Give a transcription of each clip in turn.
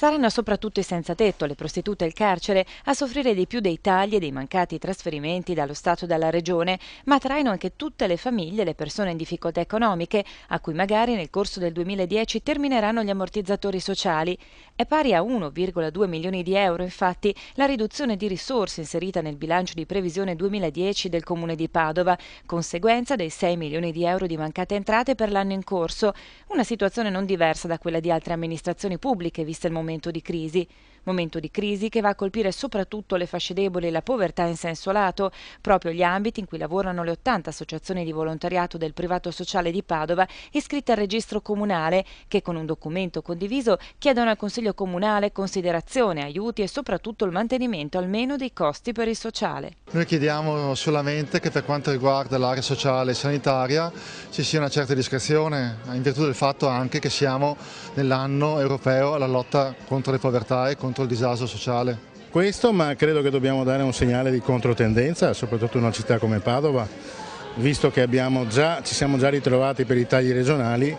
Saranno soprattutto i senza tetto, le prostitute e il carcere a soffrire di più dei tagli e dei mancati trasferimenti dallo Stato e dalla Regione, ma traino anche tutte le famiglie e le persone in difficoltà economiche, a cui magari nel corso del 2010 termineranno gli ammortizzatori sociali. È pari a 1,2 milioni di euro, infatti, la riduzione di risorse inserita nel bilancio di previsione 2010 del Comune di Padova, conseguenza dei 6 milioni di euro di mancate entrate per l'anno in corso, una situazione non diversa da quella di altre amministrazioni pubbliche, vista il momento momento di crisi Momento di crisi che va a colpire soprattutto le fasce deboli e la povertà in senso lato, proprio gli ambiti in cui lavorano le 80 associazioni di volontariato del privato sociale di Padova iscritte al registro comunale che con un documento condiviso chiedono al Consiglio Comunale considerazione, aiuti e soprattutto il mantenimento almeno dei costi per il sociale. Noi chiediamo solamente che per quanto riguarda l'area sociale e sanitaria ci sia una certa discrezione in virtù del fatto anche che siamo nell'anno europeo alla lotta contro le povertà e contro contro il disastro sociale. Questo, ma credo che dobbiamo dare un segnale di controtendenza, soprattutto in una città come Padova, visto che già, ci siamo già ritrovati per i tagli regionali,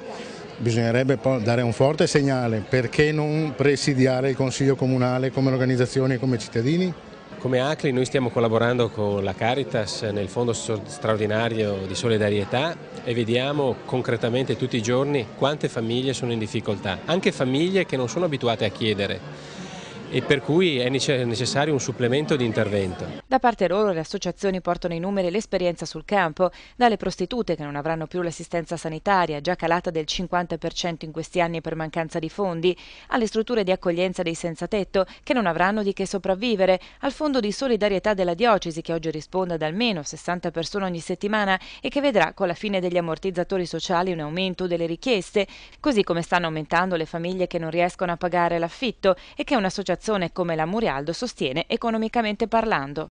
bisognerebbe dare un forte segnale, perché non presidiare il Consiglio Comunale come organizzazione e come cittadini? Come ACLI noi stiamo collaborando con la Caritas nel Fondo Straordinario di Solidarietà e vediamo concretamente tutti i giorni quante famiglie sono in difficoltà, anche famiglie che non sono abituate a chiedere e per cui è necessario un supplemento di intervento. Da parte loro le associazioni portano i numeri e l'esperienza sul campo, dalle prostitute che non avranno più l'assistenza sanitaria, già calata del 50% in questi anni per mancanza di fondi, alle strutture di accoglienza dei senza tetto che non avranno di che sopravvivere, al fondo di solidarietà della diocesi che oggi risponde ad almeno 60 persone ogni settimana e che vedrà con la fine degli ammortizzatori sociali un aumento delle richieste, così come stanno aumentando le famiglie che non riescono a pagare l'affitto e che un'associazione un'associazione come la Murialdo sostiene economicamente parlando.